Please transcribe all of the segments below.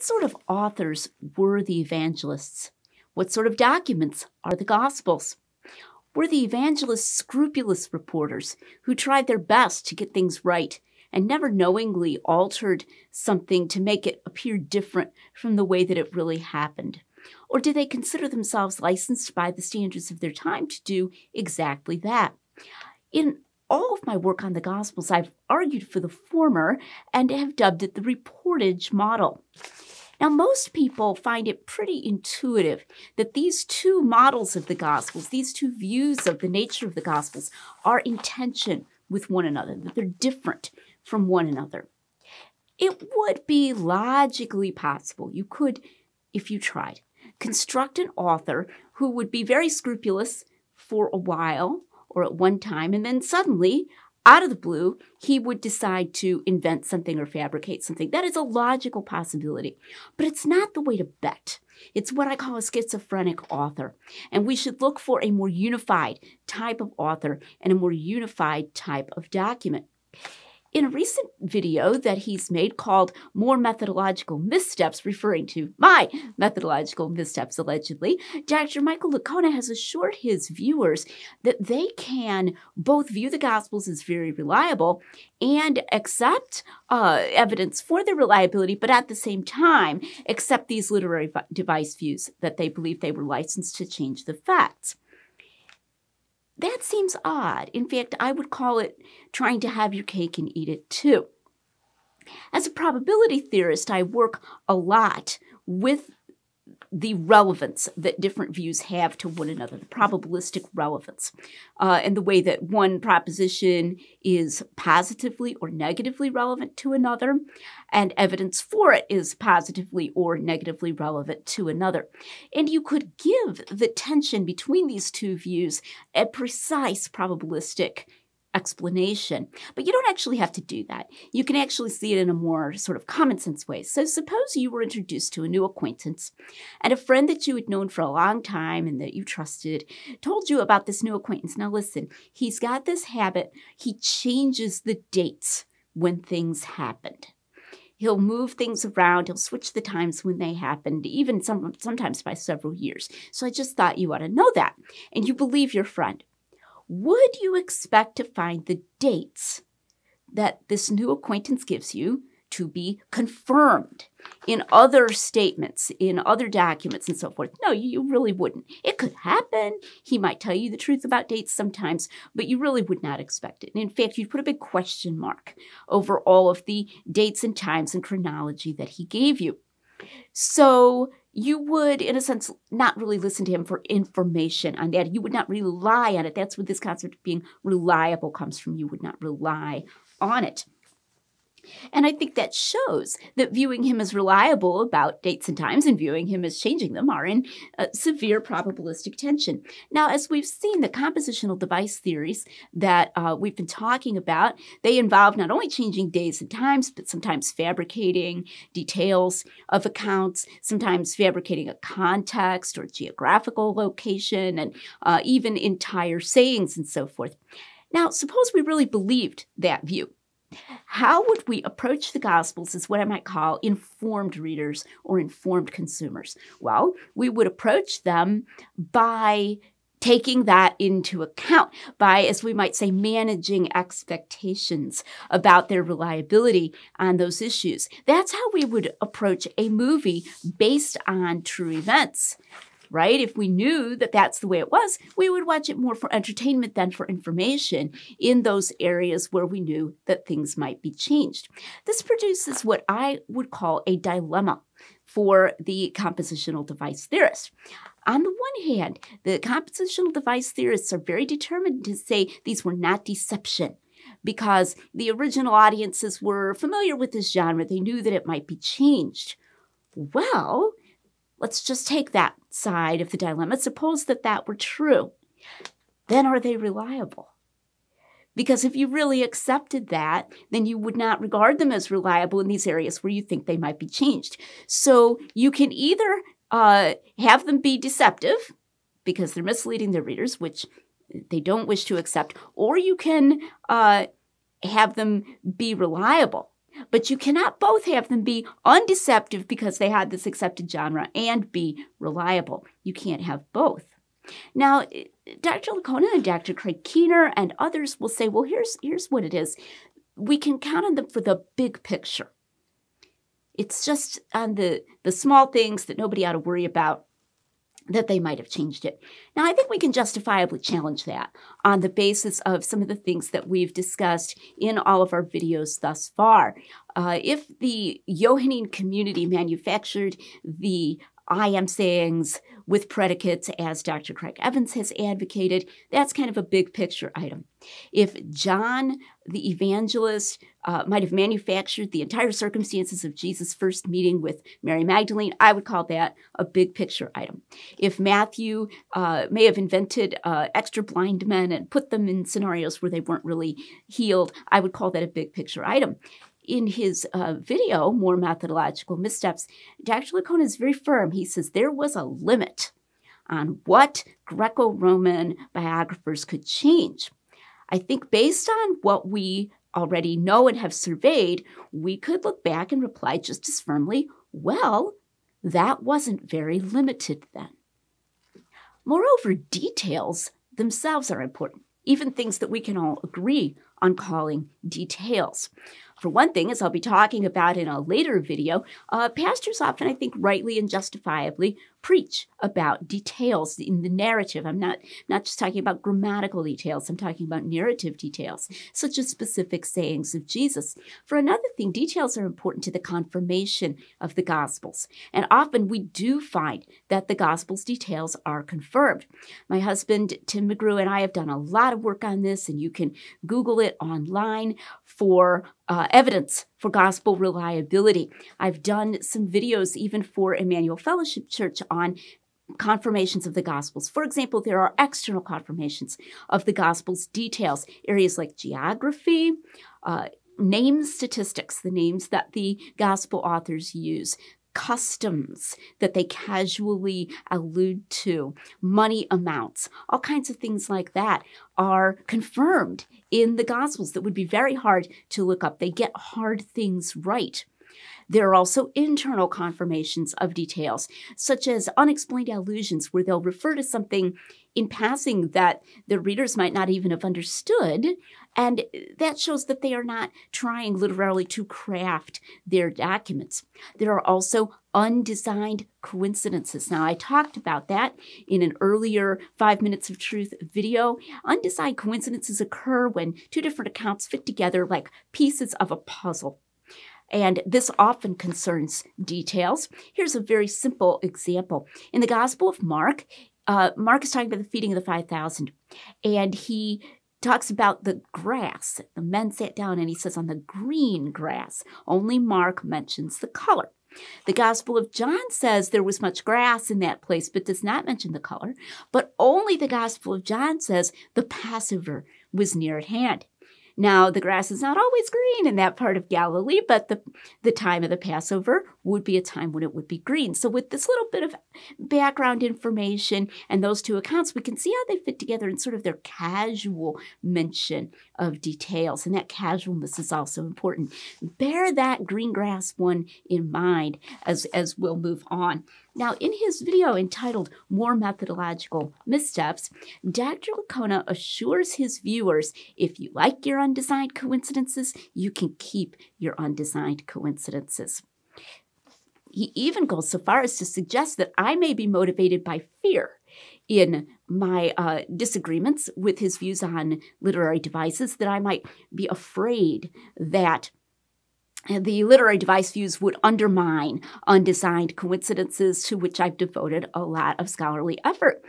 what sort of authors were the evangelists? What sort of documents are the Gospels? Were the evangelists scrupulous reporters who tried their best to get things right and never knowingly altered something to make it appear different from the way that it really happened? Or do they consider themselves licensed by the standards of their time to do exactly that? In all of my work on the Gospels, I've argued for the former and have dubbed it the reportage model. Now, most people find it pretty intuitive that these two models of the Gospels, these two views of the nature of the Gospels, are in tension with one another, that they're different from one another. It would be logically possible, you could, if you tried, construct an author who would be very scrupulous for a while or at one time, and then suddenly out of the blue, he would decide to invent something or fabricate something. That is a logical possibility. But it's not the way to bet. It's what I call a schizophrenic author. And we should look for a more unified type of author and a more unified type of document. In a recent video that he's made called More Methodological Missteps, referring to my methodological missteps allegedly, Dr. Michael Lacona has assured his viewers that they can both view the Gospels as very reliable and accept uh, evidence for their reliability, but at the same time accept these literary device views that they believe they were licensed to change the facts. That seems odd. In fact, I would call it trying to have your cake and eat it too. As a probability theorist, I work a lot with the relevance that different views have to one another, the probabilistic relevance, uh, and the way that one proposition is positively or negatively relevant to another, and evidence for it is positively or negatively relevant to another. And you could give the tension between these two views a precise probabilistic explanation. But you don't actually have to do that. You can actually see it in a more sort of common sense way. So, suppose you were introduced to a new acquaintance and a friend that you had known for a long time and that you trusted told you about this new acquaintance. Now, listen, he's got this habit, he changes the dates when things happened. He'll move things around. He'll switch the times when they happened, even some, sometimes by several years. So I just thought you ought to know that. And you believe your friend would you expect to find the dates that this new acquaintance gives you to be confirmed in other statements, in other documents, and so forth. No, you really wouldn't. It could happen. He might tell you the truth about dates sometimes, but you really would not expect it. And in fact, you'd put a big question mark over all of the dates and times and chronology that he gave you. So you would, in a sense, not really listen to him for information on that. You would not rely on it. That's where this concept of being reliable comes from. You would not rely on it. And I think that shows that viewing him as reliable about dates and times and viewing him as changing them are in uh, severe probabilistic tension. Now, as we've seen, the compositional device theories that uh, we've been talking about, they involve not only changing days and times, but sometimes fabricating details of accounts, sometimes fabricating a context or geographical location, and uh, even entire sayings and so forth. Now, suppose we really believed that view how would we approach the Gospels as what I might call informed readers or informed consumers? Well, we would approach them by taking that into account by, as we might say, managing expectations about their reliability on those issues. That's how we would approach a movie based on true events right? If we knew that that's the way it was, we would watch it more for entertainment than for information in those areas where we knew that things might be changed. This produces what I would call a dilemma for the compositional device theorist. On the one hand, the compositional device theorists are very determined to say these were not deception because the original audiences were familiar with this genre. They knew that it might be changed. Well, Let's just take that side of the dilemma. Suppose that that were true. Then are they reliable? Because if you really accepted that, then you would not regard them as reliable in these areas where you think they might be changed. So you can either uh, have them be deceptive because they're misleading their readers, which they don't wish to accept, or you can uh, have them be reliable but you cannot both have them be undeceptive because they had this accepted genre and be reliable. You can't have both. Now, Dr. Lacona and Dr. Craig Keener and others will say, well, here's, here's what it is. We can count on them for the big picture. It's just on uh, the, the small things that nobody ought to worry about that they might have changed it. Now, I think we can justifiably challenge that on the basis of some of the things that we've discussed in all of our videos thus far. Uh, if the Johannine community manufactured the I am sayings with predicates, as Dr. Craig Evans has advocated. That's kind of a big picture item. If John the evangelist uh, might have manufactured the entire circumstances of Jesus' first meeting with Mary Magdalene, I would call that a big picture item. If Matthew uh, may have invented uh, extra blind men and put them in scenarios where they weren't really healed, I would call that a big picture item in his uh, video, More Methodological Missteps, Dr. Lacona is very firm. He says there was a limit on what Greco Roman biographers could change. I think based on what we already know and have surveyed, we could look back and reply just as firmly well, that wasn't very limited then. Moreover, details themselves are important, even things that we can all agree on calling details. For one thing, as I'll be talking about in a later video, uh, pastors often, I think, rightly and justifiably preach about details in the narrative. I'm not, not just talking about grammatical details, I'm talking about narrative details, such as specific sayings of Jesus. For another thing, details are important to the confirmation of the Gospels. And often we do find that the Gospels' details are confirmed. My husband, Tim McGrew, and I have done a lot of work on this, and you can Google it online for uh, evidence for gospel reliability. I've done some videos even for Emmanuel Fellowship Church on confirmations of the Gospels. For example, there are external confirmations of the Gospels details, areas like geography, uh, name statistics, the names that the Gospel authors use, customs that they casually allude to, money amounts, all kinds of things like that are confirmed in the Gospels that would be very hard to look up. They get hard things right. There are also internal confirmations of details, such as unexplained allusions where they'll refer to something in passing that the readers might not even have understood. And that shows that they are not trying literally to craft their documents. There are also undesigned coincidences. Now, I talked about that in an earlier Five Minutes of Truth video. Undesigned coincidences occur when two different accounts fit together like pieces of a puzzle. And this often concerns details. Here's a very simple example. In the Gospel of Mark, uh, Mark is talking about the feeding of the 5,000, and he talks about the grass. The men sat down and he says, on the green grass. Only Mark mentions the color. The Gospel of John says there was much grass in that place, but does not mention the color. But only the Gospel of John says the Passover was near at hand. Now, the grass is not always green in that part of Galilee, but the, the time of the Passover would be a time when it would be green. So, with this little bit of background information and those two accounts, we can see how they fit together in sort of their casual mention of details. And that casualness is also important. Bear that green grass one in mind as, as we'll move on. Now, in his video entitled More Methodological Missteps, Dr. Lacona assures his viewers if you like your undesigned coincidences, you can keep your undesigned coincidences. He even goes so far as to suggest that I may be motivated by fear in my uh, disagreements with his views on literary devices, that I might be afraid that the literary device views would undermine undesigned coincidences to which I've devoted a lot of scholarly effort.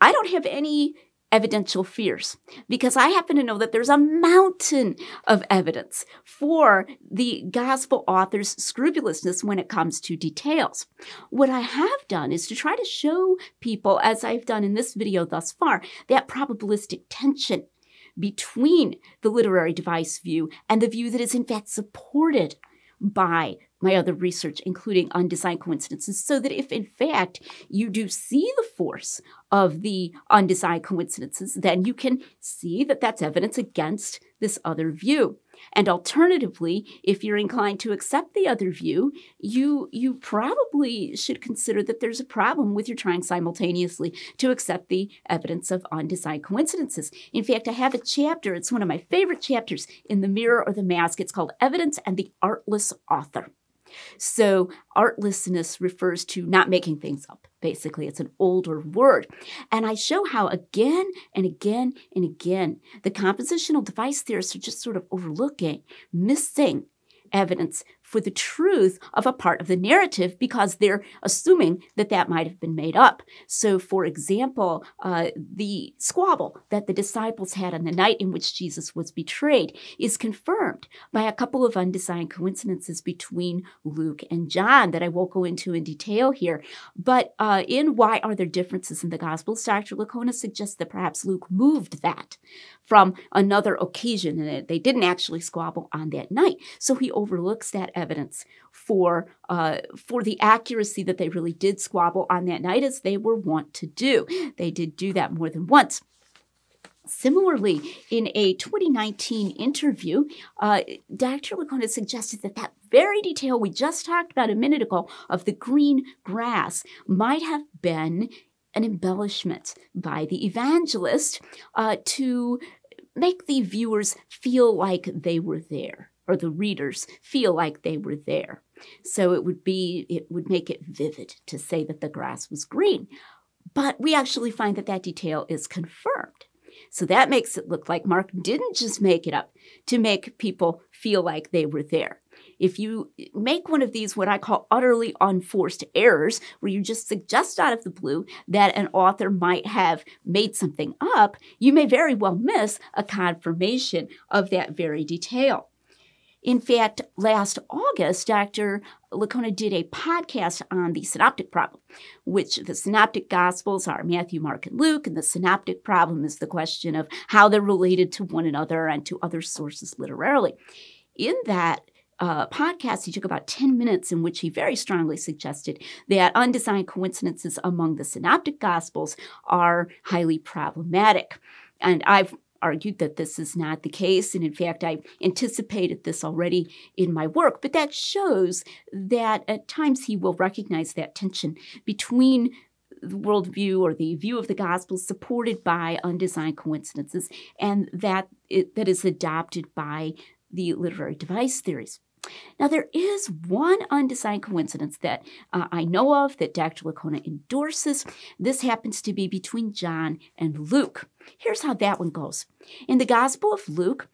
I don't have any evidential fears because I happen to know that there's a mountain of evidence for the gospel author's scrupulousness when it comes to details. What I have done is to try to show people, as I've done in this video thus far, that probabilistic tension between the literary device view and the view that is in fact supported by my other research, including on design coincidences, so that if in fact you do see the force of the undesigned coincidences, then you can see that that's evidence against this other view. And alternatively, if you're inclined to accept the other view, you you probably should consider that there's a problem with your trying simultaneously to accept the evidence of undesigned coincidences. In fact, I have a chapter, it's one of my favorite chapters in The Mirror or the Mask. It's called Evidence and the Artless Author. So, artlessness refers to not making things up. Basically, it's an older word. And I show how again and again and again the compositional device theorists are just sort of overlooking, missing evidence for the truth of a part of the narrative because they're assuming that that might have been made up. So, for example, uh, the squabble that the disciples had on the night in which Jesus was betrayed is confirmed by a couple of undesigned coincidences between Luke and John that I won't go into in detail here. But uh, in Why Are There Differences in the Gospels, Dr. Lacona suggests that perhaps Luke moved that from another occasion and they didn't actually squabble on that night. So he overlooks that evidence for uh, for the accuracy that they really did squabble on that night as they were wont to do. They did do that more than once. Similarly, in a 2019 interview, uh, Dr. Lacona suggested that that very detail we just talked about a minute ago of the green grass might have been an embellishment by the evangelist uh, to make the viewers feel like they were there or the readers feel like they were there. So it would be it would make it vivid to say that the grass was green. But we actually find that that detail is confirmed. So that makes it look like Mark didn't just make it up to make people feel like they were there. If you make one of these, what I call utterly unforced errors, where you just suggest out of the blue that an author might have made something up, you may very well miss a confirmation of that very detail. In fact, last August, Dr. Lacona did a podcast on the synoptic problem, which the synoptic gospels are Matthew, Mark, and Luke, and the synoptic problem is the question of how they're related to one another and to other sources literarily. In that, uh, podcast, he took about 10 minutes in which he very strongly suggested that undesigned coincidences among the synoptic gospels are highly problematic. And I've argued that this is not the case. And in fact, I anticipated this already in my work. But that shows that at times he will recognize that tension between the worldview or the view of the gospel supported by undesigned coincidences and that it, that is adopted by the literary device theories. Now, there is one undesigned coincidence that uh, I know of that Dr. Lacona endorses. This happens to be between John and Luke. Here's how that one goes In the Gospel of Luke,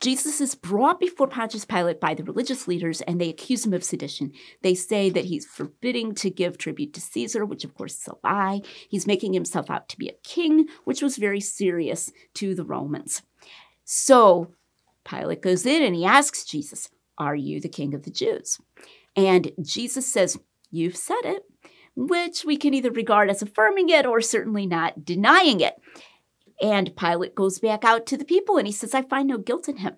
Jesus is brought before Pontius Pilate by the religious leaders and they accuse him of sedition. They say that he's forbidding to give tribute to Caesar, which of course is a lie. He's making himself out to be a king, which was very serious to the Romans. So Pilate goes in and he asks Jesus, Are you the king of the Jews? And Jesus says, You've said it, which we can either regard as affirming it or certainly not denying it. And Pilate goes back out to the people and he says, I find no guilt in him.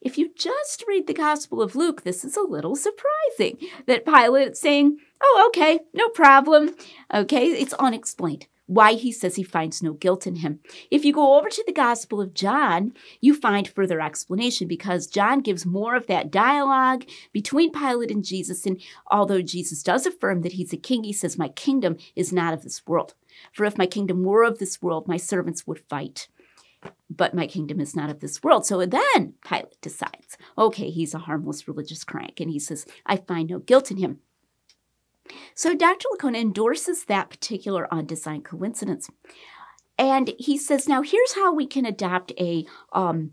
If you just read the Gospel of Luke, this is a little surprising that Pilate saying, Oh, okay, no problem. Okay, it's unexplained why he says he finds no guilt in him. If you go over to the Gospel of John, you find further explanation because John gives more of that dialogue between Pilate and Jesus. And although Jesus does affirm that he's a king, he says, My kingdom is not of this world. For if my kingdom were of this world, my servants would fight but my kingdom is not of this world. So then Pilate decides, okay, he's a harmless religious crank. And he says, I find no guilt in him. So Dr. Lacona endorses that particular on design coincidence. And he says, now here's how we can adopt a um,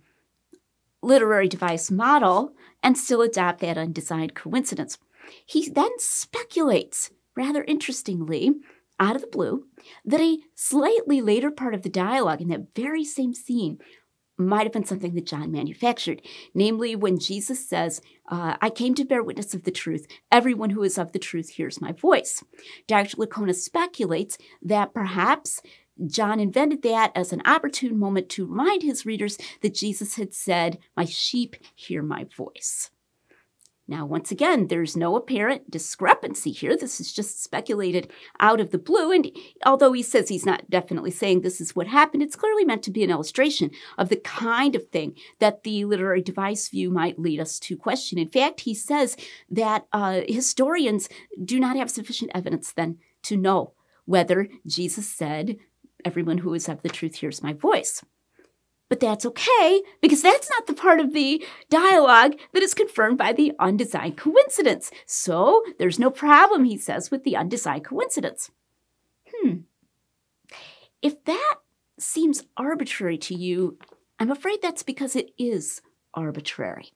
literary device model and still adopt that undesigned coincidence. He then speculates, rather interestingly, out of the blue, that a slightly later part of the dialogue in that very same scene might have been something that John manufactured, namely when Jesus says, uh, I came to bear witness of the truth. Everyone who is of the truth hears my voice. Dr. Lacona speculates that perhaps John invented that as an opportune moment to remind his readers that Jesus had said, My sheep hear my voice. Now, once again, there's no apparent discrepancy here. This is just speculated out of the blue. And although he says he's not definitely saying this is what happened, it's clearly meant to be an illustration of the kind of thing that the literary device view might lead us to question. In fact, he says that uh, historians do not have sufficient evidence then to know whether Jesus said, Everyone who is of the truth hears my voice. But that's okay, because that's not the part of the dialogue that is confirmed by the undesigned coincidence. So there's no problem, he says, with the undesigned coincidence. Hmm. If that seems arbitrary to you, I'm afraid that's because it is arbitrary.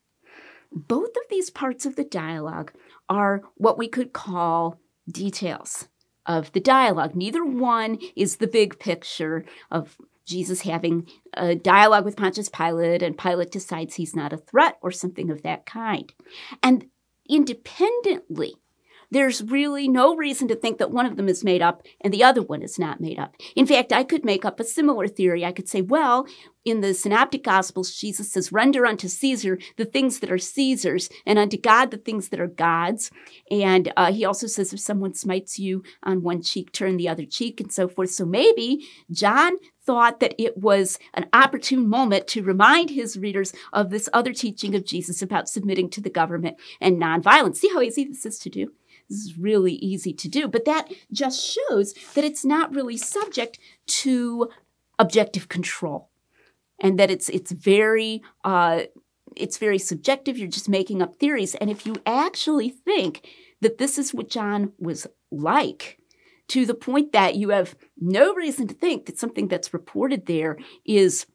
Both of these parts of the dialogue are what we could call details of the dialogue. Neither one is the big picture of Jesus having a dialogue with Pontius Pilate, and Pilate decides he's not a threat or something of that kind. And independently, there's really no reason to think that one of them is made up and the other one is not made up. In fact, I could make up a similar theory. I could say, well, in the Synoptic Gospels, Jesus says, render unto Caesar the things that are Caesar's and unto God the things that are God's. And uh, he also says, if someone smites you on one cheek, turn the other cheek and so forth. So maybe John thought that it was an opportune moment to remind his readers of this other teaching of Jesus about submitting to the government and nonviolence. See how easy this is to do? This is really easy to do, but that just shows that it's not really subject to objective control and that it's it's very uh, it's very subjective. You're just making up theories. And if you actually think that this is what John was like, to the point that you have no reason to think that something that's reported there is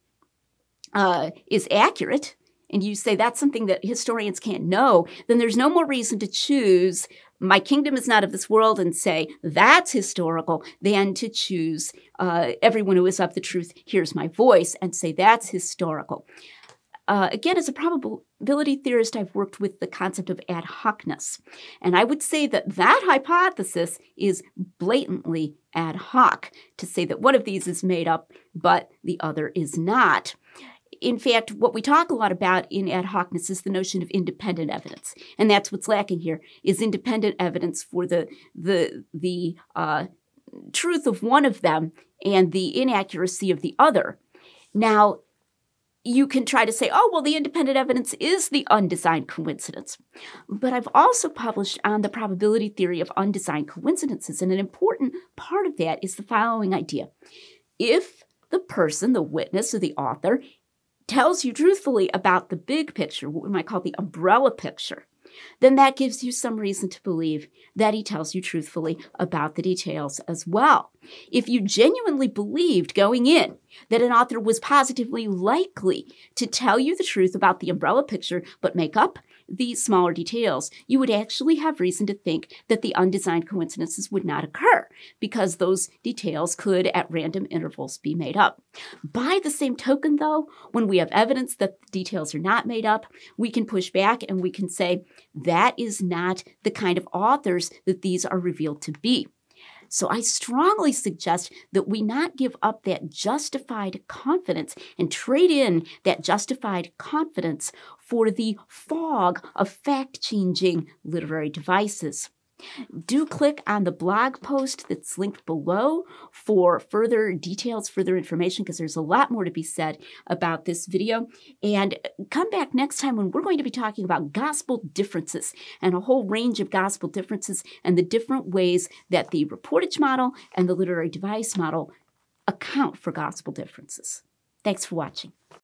uh, is accurate, and you say that's something that historians can't know, then there's no more reason to choose my kingdom is not of this world and say that's historical than to choose uh, everyone who is of the truth hears my voice and say that's historical. Uh, again, it's a probable probability theorist, I've worked with the concept of ad hocness. And I would say that that hypothesis is blatantly ad hoc, to say that one of these is made up, but the other is not in fact, what we talk a lot about in ad hocness is the notion of independent evidence, and that's what's lacking here: is independent evidence for the the the uh, truth of one of them and the inaccuracy of the other. Now, you can try to say, oh, well, the independent evidence is the undesigned coincidence. But I've also published on the probability theory of undesigned coincidences, and an important part of that is the following idea. If the person, the witness, or the author tells you truthfully about the big picture, what we might call the umbrella picture, then that gives you some reason to believe that he tells you truthfully about the details as well. If you genuinely believed going in that an author was positively likely to tell you the truth about the umbrella picture but make up these smaller details, you would actually have reason to think that the undesigned coincidences would not occur because those details could at random intervals be made up. By the same token, though, when we have evidence that the details are not made up, we can push back and we can say that is not the kind of authors that these are revealed to be. So I strongly suggest that we not give up that justified confidence and trade in that justified confidence for the fog of fact changing literary devices. Do click on the blog post that's linked below for further details, further information, because there's a lot more to be said about this video. And come back next time when we're going to be talking about gospel differences and a whole range of gospel differences and the different ways that the reportage model and the literary device model account for gospel differences. Thanks for watching.